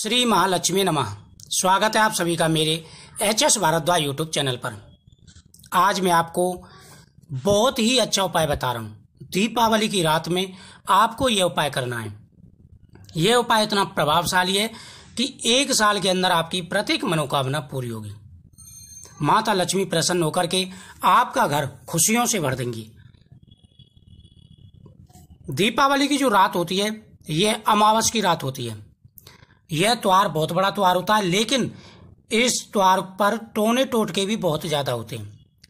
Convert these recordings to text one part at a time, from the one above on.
श्री महालक्ष्मी नमः स्वागत है आप सभी का मेरे H S Bhardwaj YouTube channel पर आज मैं आपको बहुत ही अच्छा उपाय बता रहा हूँ दीपावली की रात में आपको यह उपाय करना है यह उपाय इतना प्रभावशाली है कि एक साल के अंदर आपकी प्रत्येक मनोकामना पूरी होगी माता लक्ष्मी प्रसन्न होकर के आपका घर खुशियों से भर देंगी दीपावली की जो रात होती है यह अमावस की रात होती है यह त्यौहार बहुत बड़ा त्यौहार होता है लेकिन इस त्यौहार पर टोने टोटके भी बहुत ज़्यादा होते हैं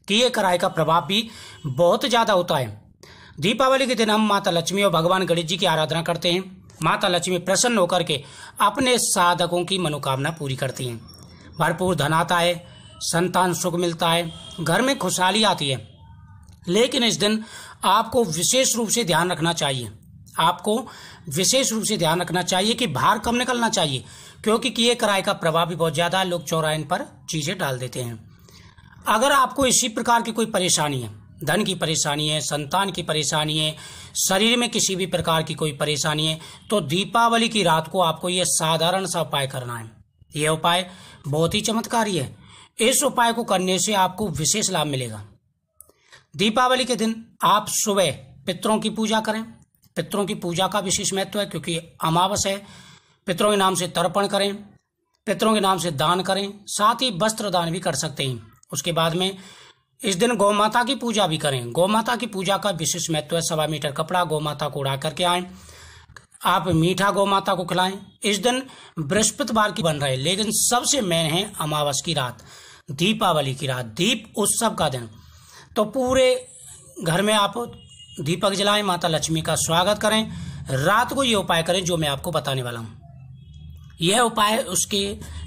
किए कराए का प्रभाव भी बहुत ज़्यादा होता है दीपावली के दिन हम माता लक्ष्मी और भगवान गणेश जी की आराधना करते हैं माता लक्ष्मी प्रसन्न होकर के अपने साधकों की मनोकामना पूरी करती हैं भरपूर धन आता है संतान सुख मिलता है घर में खुशहाली आती है लेकिन इस दिन आपको विशेष रूप से ध्यान रखना चाहिए आपको विशेष रूप से ध्यान रखना चाहिए कि बाहर कम निकलना चाहिए क्योंकि किए किराए का प्रभाव भी बहुत ज़्यादा है लोग चौराइन पर चीज़ें डाल देते हैं अगर आपको इसी प्रकार की कोई परेशानी है धन की परेशानी है संतान की परेशानी है शरीर में किसी भी प्रकार की कोई परेशानी है तो दीपावली की रात को आपको यह साधारण सा उपाय करना है यह उपाय बहुत ही चमत्कारी है इस उपाय को करने से आपको विशेष लाभ मिलेगा दीपावली के दिन आप सुबह पितरों की पूजा करें पितरों की पूजा का विशेष महत्व है क्योंकि अमावस है पितरों के नाम से तर्पण करें पितरों के नाम से दान करें साथ ही वस्त्र दान भी कर सकते हैं उसके बाद में इस दिन गौ माता की पूजा भी करें गौ माता की पूजा का विशेष महत्व है सवा मीटर कपड़ा गौ माता को उड़ा करके आए आप मीठा गौ माता को खिलाएं इस दिन बृहस्पतिवार की बन रहे लेकिन सबसे मेन है अमावस की रात दीपावली की रात दीप उत्सव का दिन तो पूरे घर में आप दीपक जलाएं माता लक्ष्मी का स्वागत करें रात को ये उपाय करें जो मैं आपको बताने वाला हूँ यह उपाय उसके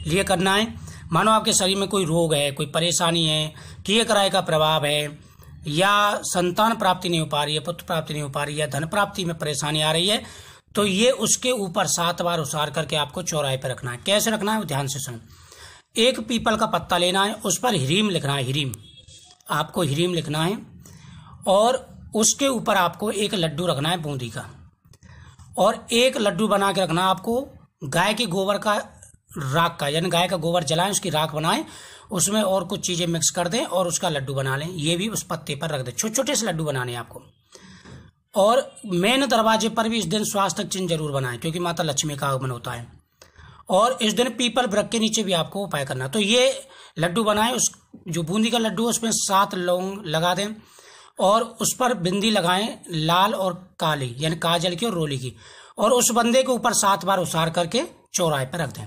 लिए करना है मानो आपके शरीर में कोई रोग है कोई परेशानी है किए कराए का प्रभाव है या संतान प्राप्ति नहीं हो पा रही है पुत्र प्राप्ति नहीं हो पा रही है धन प्राप्ति में परेशानी आ रही है तो ये उसके ऊपर सात बार उसार करके आपको चौराहे पर रखना है कैसे रखना है ध्यान से सुन एक पीपल का पत्ता लेना है उस पर हिरीम लिखना है हिरीम आपको हिरीम लिखना है और उसके ऊपर आपको एक लड्डू रखना है बूंदी का और एक लड्डू बना के रखना आपको गाय के गोबर का राख का यानी गाय का गोबर जलाएं उसकी राख बनाएं उसमें और कुछ चीज़ें मिक्स कर दें और उसका लड्डू बना लें ये भी उस पत्ते पर रख दें छोटे छोटे से लड्डू बनाने आपको और मेन दरवाजे पर भी इस दिन स्वास्थ्य चिन्ह जरूर बनाएं क्योंकि माता लक्ष्मी का आगमन होता है और इस दिन पीपल ब्रक के नीचे भी आपको उपाय करना तो ये लड्डू बनाएं उस जो बूंदी का लड्डू है उसमें सात लौंग लगा दें और उस पर बिंदी लगाएं लाल और काली यानी काजल की और रोली की और उस बंदे के ऊपर सात बार उसार करके चौराहे पर रख दें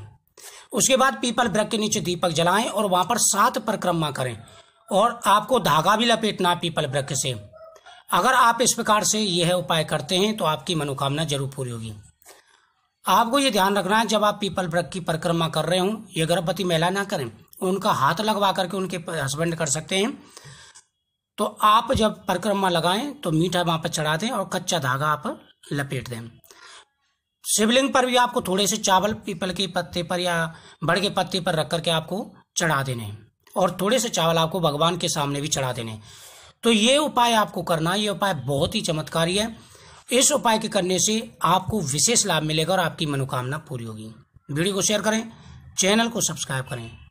उसके बाद पीपल ब्रक के नीचे दीपक जलाएं और वहां पर सात परिक्रमा करें और आपको धागा भी लपेटना है पीपल ब्रक से अगर आप इस प्रकार से यह उपाय करते हैं तो आपकी मनोकामना जरूर पूरी होगी आपको ये ध्यान रखना है जब आप पीपल ब्रक की परिक्रमा कर रहे हो ये गर्भवती महिला ना करें उनका हाथ लगवा करके उनके हस्बैंड कर सकते हैं तो आप जब परिक्रमा लगाएं तो मीठा वहां पर चढ़ा दें और कच्चा धागा आप लपेट दें शिवलिंग पर भी आपको थोड़े से चावल पीपल के पत्ते पर या बड़ के पत्ते पर रख करके आपको चढ़ा देने और थोड़े से चावल आपको भगवान के सामने भी चढ़ा देने तो ये उपाय आपको करना ये उपाय बहुत ही चमत्कारी है इस उपाय के करने से आपको विशेष लाभ मिलेगा और आपकी मनोकामना पूरी होगी वीडियो को शेयर करें चैनल को सब्सक्राइब करें